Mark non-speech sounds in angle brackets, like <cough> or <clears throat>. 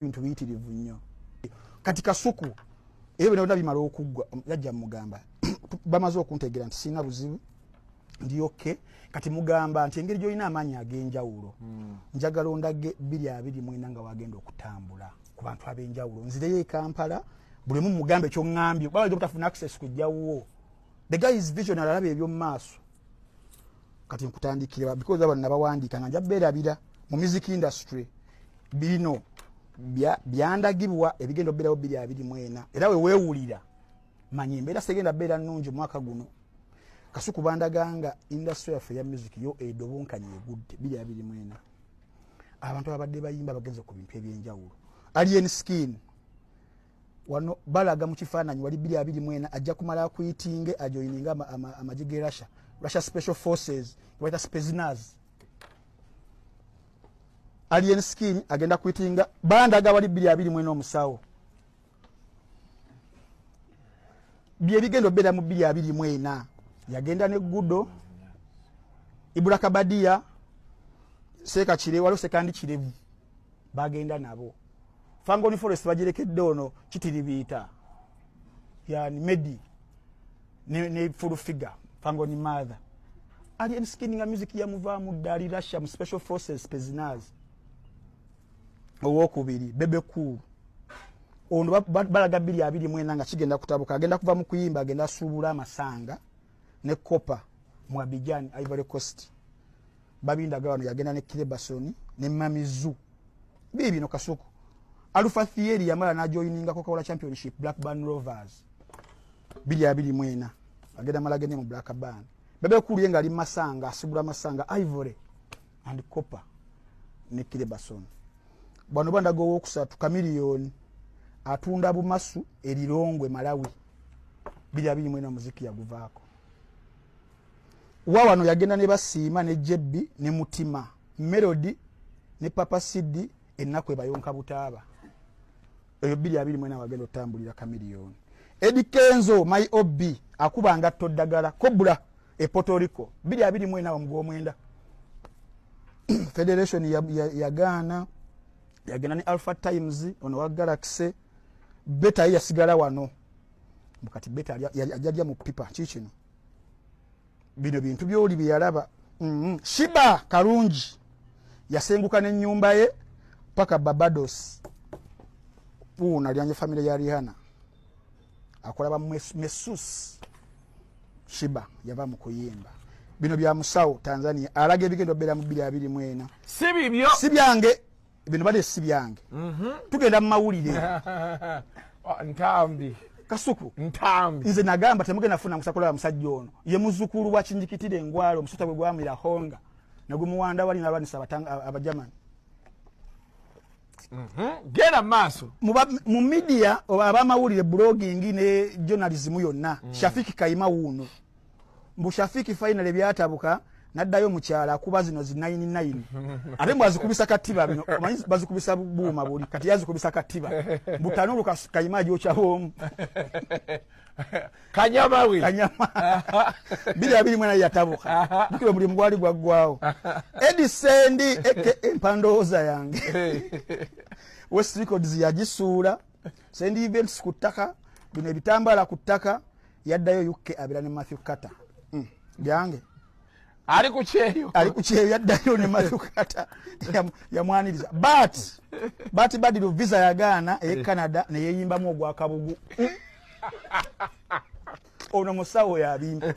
bintu biyitirivu nnyo kati kasuku ebyo byona byona bimala okuggwa mm, yajja mugamba <clears throat> bamaze okuntegera nti sirina buzibu ndi oke kati mugamba nti engeri gyolina amaanyi ag'enjawulo hmm. njagala ondage biri abiri mwena nga wagenda okutambula ku bantu ab'enjawulo nzireyo ekampala buli mu mugamba ekyoŋŋambye baaa obutafuna access kujjawuwo the guys vision alalaba ebyomumaaso kati nkutandikira because abo nabawandiika nga njabeerabira mu music industry birino byandagibwa ebigenda obeerawo 24 era weweewulira manyi embeera segenda beera nungi omwaka guno kasuku bandaga nga indastry yaffe eya music yo edobonkanyi egudde 24 abantu ababadde bayimba bagenza ku bintu ebyenjawulo alien skin wano balaga mukifaananyi wali 24 ajja kumala kuitinge ajoininga amagigerasha russia special forces baita spesnars alien skin agenda kwitinga bandaga wali bili abili mwene omusawo byebigendo bera mu bili abili mwena yagenda ne gudo ibula kabadia seka kire walo sekandi kirevu bagenda nabo fangoni forest bagirekedde ono kitiribiita yani medi ne, ne full figure fangoni mother alien skin nga music yamuvaamu ddaali russia mu special forces pezinazi owokubiri bebeku ono balaga 2 nga kigenda kutabuka agenda kuva mu kuyimba agenda asuubula amasanga ne copa mu abijan ivory coast babindagawano yagenda ne kirebasoni ne mamizu bibino kasuku alufa thieri yamala najoininga kokola championship blackburn rovers 2 agenda malaga ne mu blackburn bebekuli nga ali masanga asuubula masanga ivory and copa ne kirebasoni bano bandaga owokusatu kamiliyoni atunda bumasu erirongwe malawi biri abiri mwena muziki yaguvaako wawano yagenda ne basiima ne jebbi ne mutima melodi ne papa sidi ennaku ebayonka butaaba eyo biri abiri mwena wagenda otambulira kamiliyoni edi kenzo my obi akubanga todagala kobula e potorico biri abiri mwena wa mugwomwenda <clears throat> federation yagaana ya, ya yagenda ne alpha times ono wa galaxy beta ye yasigala wano mukati beta ajalya mu pipa kikino bino bintu byoli byeyalaba mm-hmm. shiba karungi yasenguka nenyumba ye paka babados unalyanje famiry ya rihana akolaba mesus shiba yava mukuyimba bino bya musawo tanzania alaga ebigendo bera mu bbiri abiri mwena si bibyo si byange bino bade si byange mhm. tugenda mumawulire <laughs> ah, ntambi kasuku ntambi nze nagamba temugenda funa musakola wa musajja ono ye muzukulu wakinjikitira engwalo omusota gwe gwamira honga nagumuwanda walinalwanisa abajamani mhm. genda mumaaso mu midiya abamawulire blogingi ne journalismu yonna mhm. shafiki kaima wuno mbu shafiki fainal ebyatabuka naddayo mukyala akuba zino zinaininain ate mbwazikubisa katiba bino omanyi bazikubisa buuma buli kati yazikubisa katiba mbutanulu kayima jokyawoomu kanyamawe <laughs> kanyama <laughs> biri abiri mwena yatabuka <laughs> bukire mulimu gwali gwaggwawo edisendi eke empandooza yange west records yagisuula sendi events ku ttaka bino ebitambala ku ttaka yaddayo uk abira ne mathew katter byange mm. ali kukyeyo ali kukyeyo yaddayo ne matukata <laughs> yamwaniriza but bati badiro visa ya ghana eye canada neyeyimbamu ogwakabugu <laughs> ono musawo yabimba